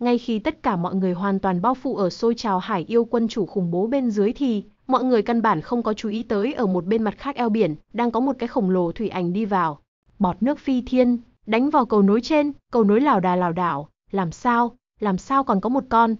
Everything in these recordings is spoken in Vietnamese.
Ngay khi tất cả mọi người hoàn toàn bao phủ ở xôi trào hải yêu quân chủ khủng bố bên dưới thì, mọi người căn bản không có chú ý tới ở một bên mặt khác eo biển, đang có một cái khổng lồ thủy ảnh đi vào. Bọt nước phi thiên, đánh vào cầu nối trên, cầu nối lào đà lào đảo, làm sao, làm sao còn có một con.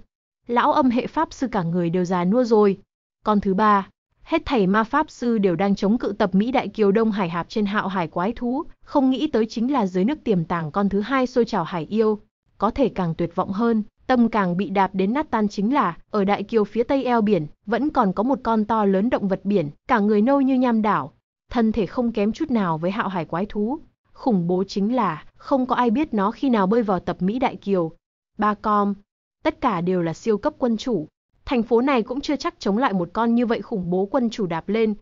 Lão âm hệ pháp sư cả người đều già nua rồi. Con thứ ba, hết thảy ma pháp sư đều đang chống cự tập Mỹ Đại Kiều Đông Hải Hạp trên hạo hải quái thú, không nghĩ tới chính là dưới nước tiềm tàng con thứ hai xôi trào hải yêu có thể càng tuyệt vọng hơn, tâm càng bị đạp đến nát tan chính là, ở đại kiều phía tây eo biển, vẫn còn có một con to lớn động vật biển, cả người nâu như nham đảo, thân thể không kém chút nào với hạo hải quái thú. Khủng bố chính là, không có ai biết nó khi nào bơi vào tập Mỹ Đại Kiều. Ba com, tất cả đều là siêu cấp quân chủ. Thành phố này cũng chưa chắc chống lại một con như vậy khủng bố quân chủ đạp lên.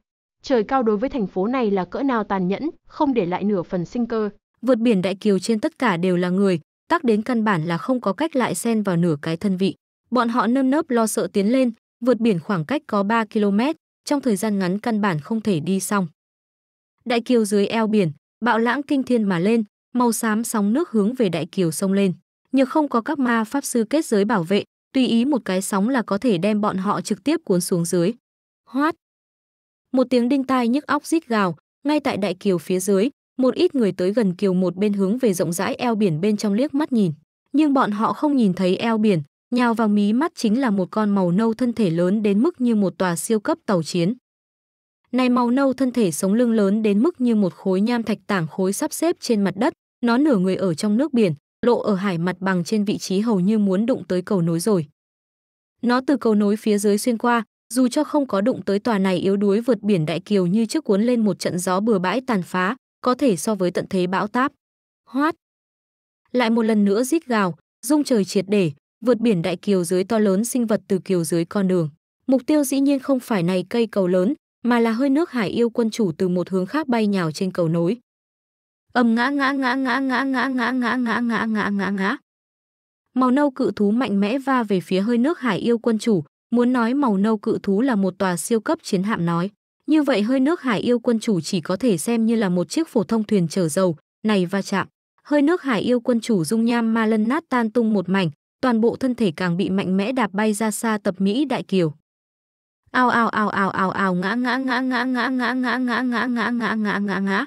Trời cao đối với thành phố này là cỡ nào tàn nhẫn, không để lại nửa phần sinh cơ. Vượt biển Đại Kiều trên tất cả đều là người, tác đến căn bản là không có cách lại xen vào nửa cái thân vị. Bọn họ nơm nớp lo sợ tiến lên, vượt biển khoảng cách có 3 km, trong thời gian ngắn căn bản không thể đi xong. Đại kiều dưới eo biển, bạo lãng kinh thiên mà lên, màu xám sóng nước hướng về đại kiều sông lên. Nhờ không có các ma pháp sư kết giới bảo vệ, tùy ý một cái sóng là có thể đem bọn họ trực tiếp cuốn xuống dưới. Hoát! Một tiếng đinh tai nhức óc rít gào, ngay tại đại kiều phía dưới, một ít người tới gần kiều một bên hướng về rộng rãi eo biển bên trong liếc mắt nhìn nhưng bọn họ không nhìn thấy eo biển nhào vào mí mắt chính là một con màu nâu thân thể lớn đến mức như một tòa siêu cấp tàu chiến này màu nâu thân thể sống lưng lớn đến mức như một khối nham thạch tảng khối sắp xếp trên mặt đất nó nửa người ở trong nước biển lộ ở hải mặt bằng trên vị trí hầu như muốn đụng tới cầu nối rồi nó từ cầu nối phía dưới xuyên qua dù cho không có đụng tới tòa này yếu đuối vượt biển đại kiều như trước cuốn lên một trận gió bừa bãi tàn phá có thể so với tận thế bão táp. Hoát! Lại một lần nữa rít gào, rung trời triệt để, vượt biển đại kiều dưới to lớn sinh vật từ kiều dưới con đường. Mục tiêu dĩ nhiên không phải này cây cầu lớn, mà là hơi nước hải yêu quân chủ từ một hướng khác bay nhào trên cầu nối. ầm ngã ngã ngã ngã ngã ngã ngã ngã ngã ngã ngã ngã ngã. Màu nâu cự thú mạnh mẽ va về phía hơi nước hải yêu quân chủ, muốn nói màu nâu cự thú là một tòa siêu cấp chiến hạm nói. Như vậy hơi nước Hải Yêu Quân Chủ chỉ có thể xem như là một chiếc phổ thông thuyền chở dầu, này va chạm. Hơi nước Hải Yêu Quân Chủ dung nham ma lân nát tan tung một mảnh, toàn bộ thân thể càng bị mạnh mẽ đạp bay ra xa tập Mỹ Đại Kiều. Ao ao ao ao ao ao ngã ngã ngã ngã ngã ngã ngã ngã ngã ngã ngã ngã ngã ngã.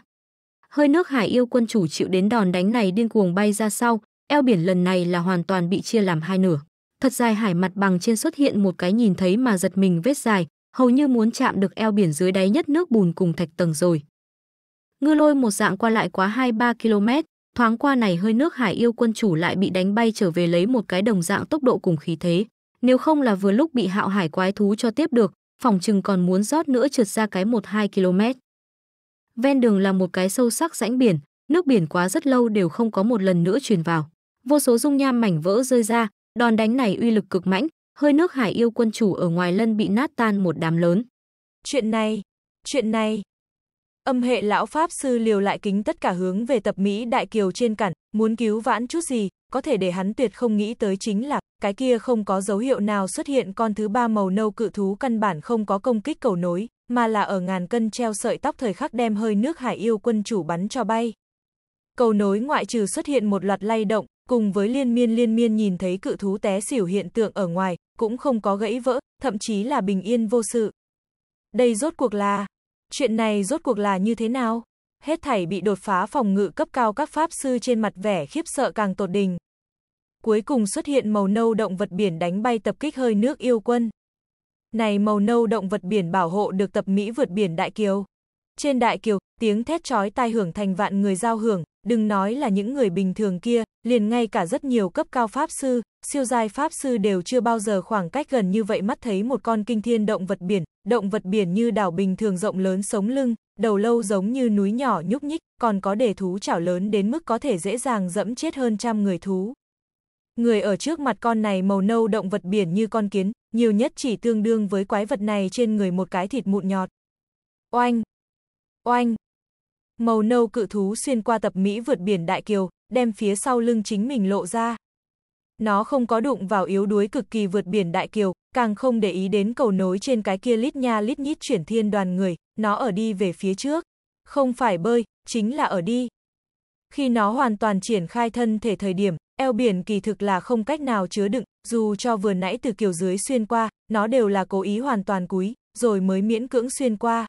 Hơi nước Hải Yêu Quân Chủ chịu đến đòn đánh này điên cuồng bay ra sau, eo biển lần này là hoàn toàn bị chia làm hai nửa. Thật dài hải mặt bằng trên xuất hiện một cái nhìn thấy mà giật mình vết dài, hầu như muốn chạm được eo biển dưới đáy nhất nước bùn cùng thạch tầng rồi. Ngư lôi một dạng qua lại quá 2-3 km, thoáng qua này hơi nước hải yêu quân chủ lại bị đánh bay trở về lấy một cái đồng dạng tốc độ cùng khí thế. Nếu không là vừa lúc bị hạo hải quái thú cho tiếp được, phòng chừng còn muốn rót nữa trượt ra cái 1-2 km. Ven đường là một cái sâu sắc rãnh biển, nước biển quá rất lâu đều không có một lần nữa truyền vào. Vô số dung nham mảnh vỡ rơi ra, đòn đánh này uy lực cực mãnh, hơi nước hải yêu quân chủ ở ngoài lân bị nát tan một đám lớn. Chuyện này, chuyện này. Âm hệ lão Pháp sư liều lại kính tất cả hướng về tập Mỹ Đại Kiều trên cản, muốn cứu vãn chút gì, có thể để hắn tuyệt không nghĩ tới chính là, cái kia không có dấu hiệu nào xuất hiện con thứ ba màu nâu cự thú căn bản không có công kích cầu nối, mà là ở ngàn cân treo sợi tóc thời khắc đem hơi nước hải yêu quân chủ bắn cho bay. Cầu nối ngoại trừ xuất hiện một loạt lay động, cùng với liên miên liên miên nhìn thấy cự thú té xỉu hiện tượng ở ngoài, cũng không có gãy vỡ, thậm chí là bình yên vô sự. Đây rốt cuộc là, chuyện này rốt cuộc là như thế nào? Hết thảy bị đột phá phòng ngự cấp cao các pháp sư trên mặt vẻ khiếp sợ càng tột đình. Cuối cùng xuất hiện màu nâu động vật biển đánh bay tập kích hơi nước yêu quân. Này màu nâu động vật biển bảo hộ được tập Mỹ vượt biển Đại Kiều. Trên Đại Kiều, tiếng thét chói tai hưởng thành vạn người giao hưởng, đừng nói là những người bình thường kia, liền ngay cả rất nhiều cấp cao pháp sư, siêu giai pháp sư đều chưa bao giờ khoảng cách gần như vậy mắt thấy một con kinh thiên động vật biển, động vật biển như đảo bình thường rộng lớn sống lưng, đầu lâu giống như núi nhỏ nhúc nhích, còn có đề thú chảo lớn đến mức có thể dễ dàng dẫm chết hơn trăm người thú. Người ở trước mặt con này màu nâu động vật biển như con kiến, nhiều nhất chỉ tương đương với quái vật này trên người một cái thịt mụn nhọt. Oanh! Oanh! Màu nâu cự thú xuyên qua tập Mỹ vượt biển Đại Kiều, đem phía sau lưng chính mình lộ ra. Nó không có đụng vào yếu đuối cực kỳ vượt biển đại kiều, càng không để ý đến cầu nối trên cái kia lít nha lít nhít chuyển thiên đoàn người, nó ở đi về phía trước. Không phải bơi, chính là ở đi. Khi nó hoàn toàn triển khai thân thể thời điểm, eo biển kỳ thực là không cách nào chứa đựng, dù cho vừa nãy từ kiều dưới xuyên qua, nó đều là cố ý hoàn toàn cúi, rồi mới miễn cưỡng xuyên qua.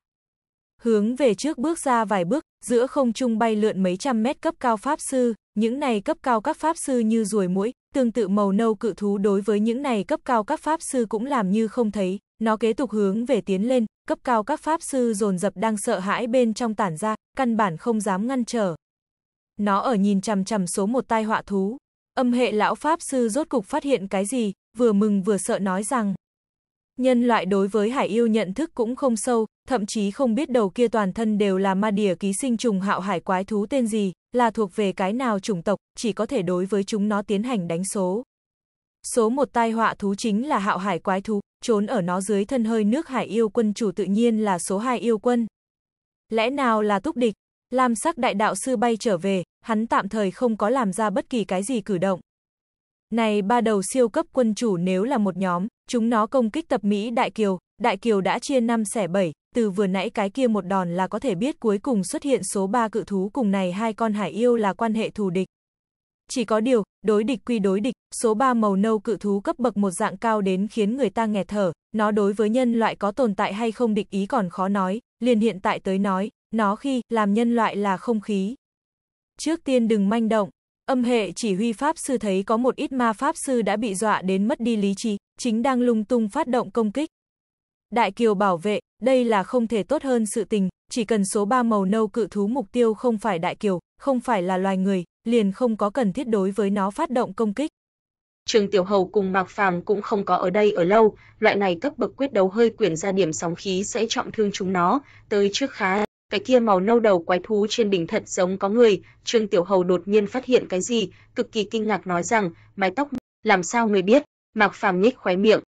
Hướng về trước bước ra vài bước, giữa không trung bay lượn mấy trăm mét cấp cao pháp sư, những này cấp cao các pháp sư như ruồi mũi, tương tự màu nâu cự thú đối với những này cấp cao các pháp sư cũng làm như không thấy, nó kế tục hướng về tiến lên, cấp cao các pháp sư dồn dập đang sợ hãi bên trong tản ra, căn bản không dám ngăn trở. Nó ở nhìn chằm chằm số một tai họa thú. Âm hệ lão pháp sư rốt cục phát hiện cái gì, vừa mừng vừa sợ nói rằng. Nhân loại đối với hải yêu nhận thức cũng không sâu, thậm chí không biết đầu kia toàn thân đều là ma đỉa ký sinh trùng hạo hải quái thú tên gì, là thuộc về cái nào chủng tộc, chỉ có thể đối với chúng nó tiến hành đánh số. Số một tai họa thú chính là hạo hải quái thú, trốn ở nó dưới thân hơi nước hải yêu quân chủ tự nhiên là số hai yêu quân. Lẽ nào là túc địch, làm sắc đại đạo sư bay trở về, hắn tạm thời không có làm ra bất kỳ cái gì cử động. Này ba đầu siêu cấp quân chủ nếu là một nhóm, chúng nó công kích tập Mỹ Đại Kiều, Đại Kiều đã chia năm xẻ bảy, từ vừa nãy cái kia một đòn là có thể biết cuối cùng xuất hiện số 3 cự thú cùng này hai con hải yêu là quan hệ thù địch. Chỉ có điều, đối địch quy đối địch, số 3 màu nâu cự thú cấp bậc một dạng cao đến khiến người ta nghẹt thở, nó đối với nhân loại có tồn tại hay không địch ý còn khó nói, liền hiện tại tới nói, nó khi làm nhân loại là không khí. Trước tiên đừng manh động, âm hệ chỉ huy pháp sư thấy có một ít ma pháp sư đã bị dọa đến mất đi lý trí, chính đang lung tung phát động công kích, Đại kiều bảo vệ, đây là không thể tốt hơn sự tình, chỉ cần số 3 màu nâu cự thú mục tiêu không phải đại kiều, không phải là loài người, liền không có cần thiết đối với nó phát động công kích. Trường Tiểu Hầu cùng Mạc Phàm cũng không có ở đây ở lâu, loại này cấp bậc quyết đấu hơi quyển ra điểm sóng khí sẽ trọng thương chúng nó, tới trước khá. Cái kia màu nâu đầu quái thú trên đỉnh thật giống có người, Trương Tiểu Hầu đột nhiên phát hiện cái gì, cực kỳ kinh ngạc nói rằng, mái tóc, làm sao người biết, Mạc Phàm nhếch khóe miệng,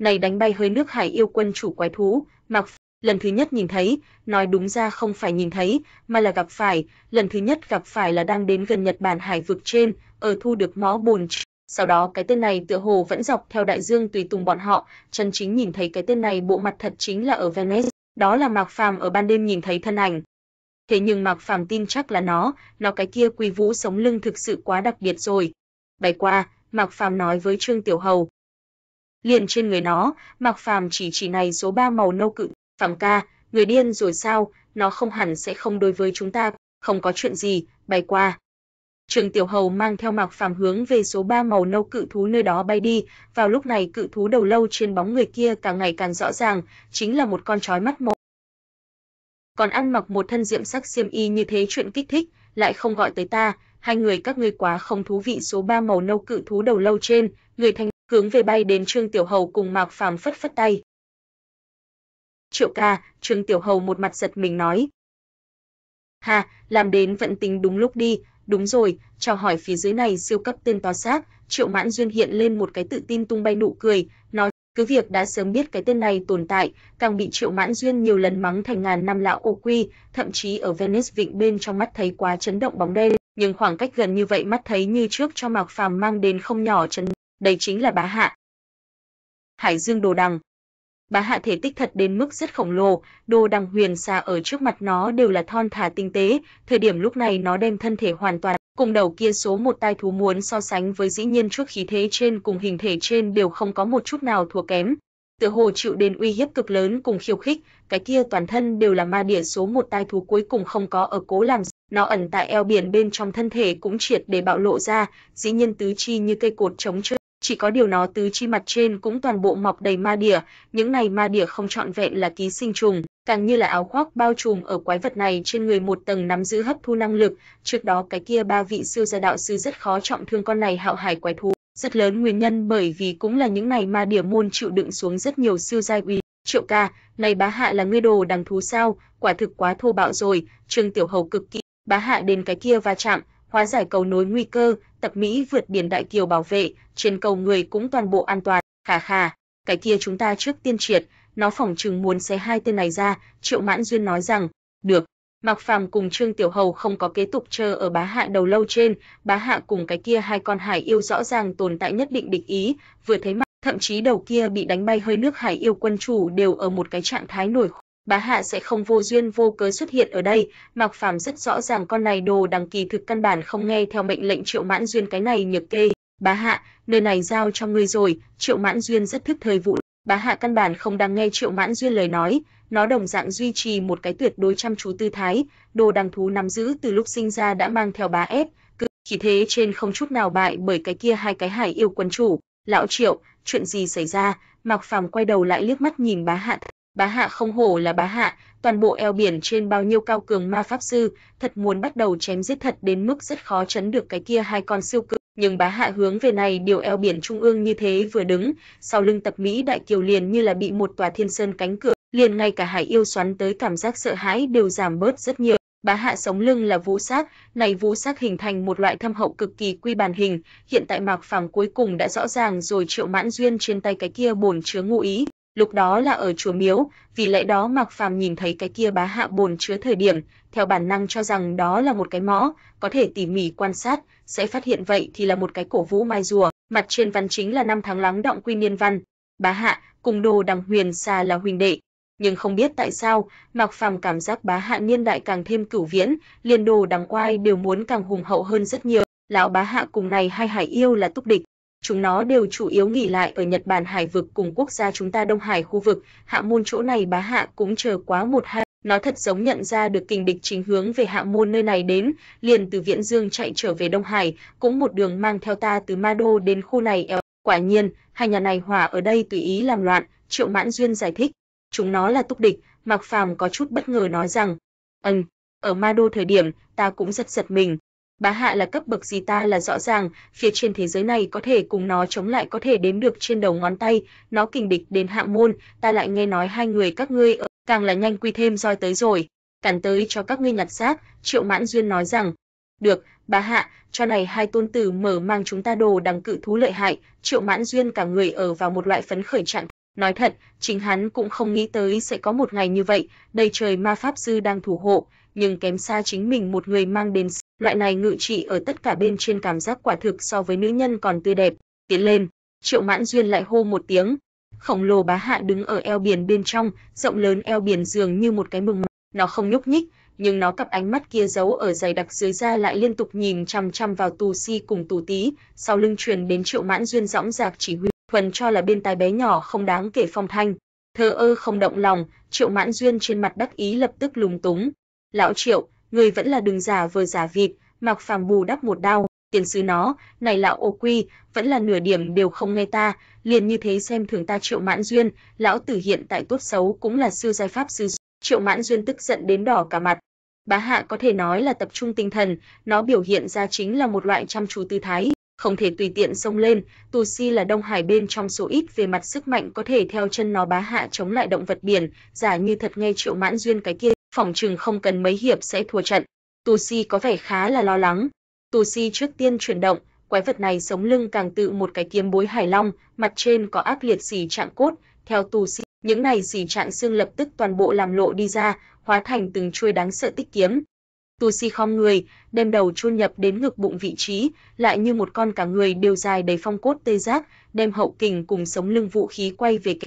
này đánh bay hơi nước hải yêu quân chủ quái thú, mặc lần thứ nhất nhìn thấy, nói đúng ra không phải nhìn thấy, mà là gặp phải, lần thứ nhất gặp phải là đang đến gần Nhật Bản hải vực trên, ở thu được mõ bùn. Sau đó cái tên này tựa hồ vẫn dọc theo đại dương tùy tùng bọn họ, chân chính nhìn thấy cái tên này bộ mặt thật chính là ở Venice, đó là Mạc Phàm ở ban đêm nhìn thấy thân ảnh. Thế nhưng Mạc Phàm tin chắc là nó, nó cái kia quý vũ sống lưng thực sự quá đặc biệt rồi. Bay qua, Mạc Phàm nói với Trương Tiểu Hầu, liền trên người nó, Mạc Phàm chỉ chỉ này số ba màu nâu cự, "Phàm ca, người điên rồi sao, nó không hẳn sẽ không đối với chúng ta, không có chuyện gì, bay qua." Trường Tiểu Hầu mang theo Mạc Phàm hướng về số ba màu nâu cự thú nơi đó bay đi, vào lúc này cự thú đầu lâu trên bóng người kia càng ngày càng rõ ràng, chính là một con chói mắt mộ. Còn ăn mặc một thân diệm sắc xiêm y như thế chuyện kích thích, lại không gọi tới ta, hai người các ngươi quá không thú vị số ba màu nâu cự thú đầu lâu trên, người thanh hướng về bay đến Trương Tiểu Hầu cùng Mạc Phàm phất phất tay. Triệu ca, Trương Tiểu Hầu một mặt giật mình nói. Ha, làm đến vận tính đúng lúc đi, đúng rồi, chào hỏi phía dưới này siêu cấp tên to sát Triệu Mãn Duyên hiện lên một cái tự tin tung bay nụ cười, nói cứ việc đã sớm biết cái tên này tồn tại, càng bị Triệu Mãn Duyên nhiều lần mắng thành ngàn năm lão ô quy, thậm chí ở Venice vịnh bên trong mắt thấy quá chấn động bóng đen, nhưng khoảng cách gần như vậy mắt thấy như trước cho Mạc Phàm mang đến không nhỏ chấn đây chính là bá hạ. Hải dương đồ đằng Bá hạ thể tích thật đến mức rất khổng lồ, đồ đằng huyền xa ở trước mặt nó đều là thon thả tinh tế, thời điểm lúc này nó đem thân thể hoàn toàn cùng đầu kia số một tai thú muốn so sánh với dĩ nhiên trước khí thế trên cùng hình thể trên đều không có một chút nào thua kém. Tựa hồ chịu đến uy hiếp cực lớn cùng khiêu khích, cái kia toàn thân đều là ma địa số một tai thú cuối cùng không có ở cố làm, nó ẩn tại eo biển bên trong thân thể cũng triệt để bạo lộ ra, dĩ nhiên tứ chi như cây cột chống chữ chỉ có điều nó tứ chi mặt trên cũng toàn bộ mọc đầy ma đỉa, những này ma đỉa không trọn vẹn là ký sinh trùng, càng như là áo khoác bao trùm ở quái vật này trên người một tầng nắm giữ hấp thu năng lực, trước đó cái kia ba vị siêu gia đạo sư rất khó trọng thương con này hạo hải quái thú, rất lớn nguyên nhân bởi vì cũng là những này ma đỉa môn chịu đựng xuống rất nhiều siêu giai uy Triệu ca, này bá hạ là ngươi đồ đằng thú sao, quả thực quá thô bạo rồi, Trương Tiểu Hầu cực kỳ, bá hạ đến cái kia va chạm, hóa giải cầu nối nguy cơ, tập Mỹ vượt biển Đại Kiều bảo vệ, trên cầu người cũng toàn bộ an toàn, khà khà, cái kia chúng ta trước tiên triệt, nó phỏng chừng muốn xé hai tên này ra, Triệu Mãn Duyên nói rằng, được. Mạc Phàm cùng Trương Tiểu Hầu không có kế tục chờ ở bá hạ đầu lâu trên, bá hạ cùng cái kia hai con hải yêu rõ ràng tồn tại nhất định địch ý, vừa thấy mặt, thậm chí đầu kia bị đánh bay hơi nước hải yêu quân chủ đều ở một cái trạng thái nổi Bá Hạ sẽ không vô duyên vô cớ xuất hiện ở đây, Mạc Phàm rất rõ ràng con này đồ đằng kỳ thực căn bản không nghe theo mệnh lệnh Triệu Mãn Duyên cái này nhược kê. Bá Hạ, nơi này giao cho ngươi rồi, Triệu Mãn Duyên rất thức thời vụ. Bá Hạ căn bản không đang nghe Triệu Mãn Duyên lời nói, nó đồng dạng duy trì một cái tuyệt đối chăm chú tư thái, đồ đằng thú nắm giữ từ lúc sinh ra đã mang theo bá ép, cứ khí thế trên không chút nào bại bởi cái kia hai cái hải yêu quân chủ. Lão Triệu, chuyện gì xảy ra? Mặc Phàm quay đầu lại liếc mắt nhìn Bá Hạ Bá hạ không hổ là bá hạ, toàn bộ eo biển trên bao nhiêu cao cường ma pháp sư, thật muốn bắt đầu chém giết thật đến mức rất khó chấn được cái kia hai con siêu cự. Nhưng bá hạ hướng về này điều eo biển trung ương như thế vừa đứng, sau lưng tập Mỹ đại kiều liền như là bị một tòa thiên sơn cánh cửa, liền ngay cả hải yêu xoắn tới cảm giác sợ hãi đều giảm bớt rất nhiều. Bá hạ sống lưng là vũ sát, này vũ sát hình thành một loại thâm hậu cực kỳ quy bản hình, hiện tại Mạc phẳng cuối cùng đã rõ ràng rồi Triệu Mãn Duyên trên tay cái kia bổn chứa ngụ ý, lúc đó là ở chùa miếu, vì lẽ đó Mạc Phàm nhìn thấy cái kia bá hạ bồn chứa thời điểm, theo bản năng cho rằng đó là một cái mõ, có thể tỉ mỉ quan sát, sẽ phát hiện vậy thì là một cái cổ vũ mai rùa, mặt trên văn chính là năm tháng lắng động quy niên văn. Bá hạ cùng đồ đằng huyền xa là huynh đệ, nhưng không biết tại sao, Mạc Phàm cảm giác bá hạ niên đại càng thêm cửu viễn, liền đồ đằng quai đều muốn càng hùng hậu hơn rất nhiều. Lão bá hạ cùng này hai hải yêu là túc địch, Chúng nó đều chủ yếu nghỉ lại ở Nhật Bản hải vực cùng quốc gia chúng ta Đông Hải khu vực, hạ môn chỗ này bá hạ cũng chờ quá một hai. Nó thật giống nhận ra được kình địch chính hướng về hạ môn nơi này đến, liền từ Viễn Dương chạy trở về Đông Hải, cũng một đường mang theo ta từ Ma Đô đến khu này. Quả nhiên, hai nhà này hòa ở đây tùy ý làm loạn, Triệu Mãn Duyên giải thích. Chúng nó là túc địch, Mạc Phàm có chút bất ngờ nói rằng, Ừm, ở Ma Đô thời điểm, ta cũng giật giật mình, bá hạ là cấp bậc gì ta là rõ ràng, phía trên thế giới này có thể cùng nó chống lại có thể đếm được trên đầu ngón tay, nó kình địch đến hạ môn, ta lại nghe nói hai người các ngươi ở, càng là nhanh quy thêm roi tới rồi, cản tới cho các ngươi nhặt xác, Triệu Mãn Duyên nói rằng. Được, bá hạ, cho này hai tôn tử mở mang chúng ta đồ đằng cự thú lợi hại, Triệu Mãn Duyên cả người ở vào một loại phấn khởi trạng Nói thật, chính hắn cũng không nghĩ tới sẽ có một ngày như vậy, đầy trời ma pháp sư đang thủ hộ, nhưng kém xa chính mình một người mang đến loại này ngự trị ở tất cả bên trên cảm giác quả thực so với nữ nhân còn tươi đẹp. Tiến lên, Triệu Mãn Duyên lại hô một tiếng. Khổng lồ bá hạ đứng ở eo biển bên trong, rộng lớn eo biển dường như một cái mừng, nó không nhúc nhích, nhưng nó cặp ánh mắt kia giấu ở dày đặc dưới da lại liên tục nhìn chằm chằm vào Tù Si cùng Tù Tý, sau lưng truyền đến Triệu Mãn Duyên dõng dạc chỉ huy, thuần cho là bên tai bé nhỏ không đáng kể phong thanh. Thơ ơ không động lòng, Triệu Mãn Duyên trên mặt đắc ý lập tức lúng túng, Lão Triệu, người vẫn là đừng giả vờ giả vịt, mặc Phàm bù đắp một đau, tiền sư nó, này lão ô quy, vẫn là nửa điểm đều không nghe ta, liền như thế xem thường ta Triệu Mãn Duyên, lão tử hiện tại tốt xấu cũng là sư giai pháp sư. Triệu Mãn Duyên tức giận đến đỏ cả mặt. Bá hạ có thể nói là tập trung tinh thần, nó biểu hiện ra chính là một loại chăm chú tư thái, không thể tùy tiện xông lên, Tu Si là Đông Hải bên trong số ít về mặt sức mạnh có thể theo chân nó bá hạ chống lại động vật biển, giả như thật ngay Triệu Mãn Duyên cái kia phòng trừng không cần mấy hiệp sẽ thua trận. Tù Si có vẻ khá là lo lắng. Tù Si trước tiên chuyển động, quái vật này sống lưng càng tự một cái kiếm bối hải long, mặt trên có ác liệt xỉ trạng cốt, theo Tù Si, những này xỉ trạng xương lập tức toàn bộ làm lộ đi ra, hóa thành từng chuôi đáng sợ tích kiếm. Tù Si khom người, đem đầu chôn nhập đến ngực bụng vị trí, lại như một con cả người đều dài đầy phong cốt tê giác, đem hậu kình cùng sống lưng vũ khí quay về cái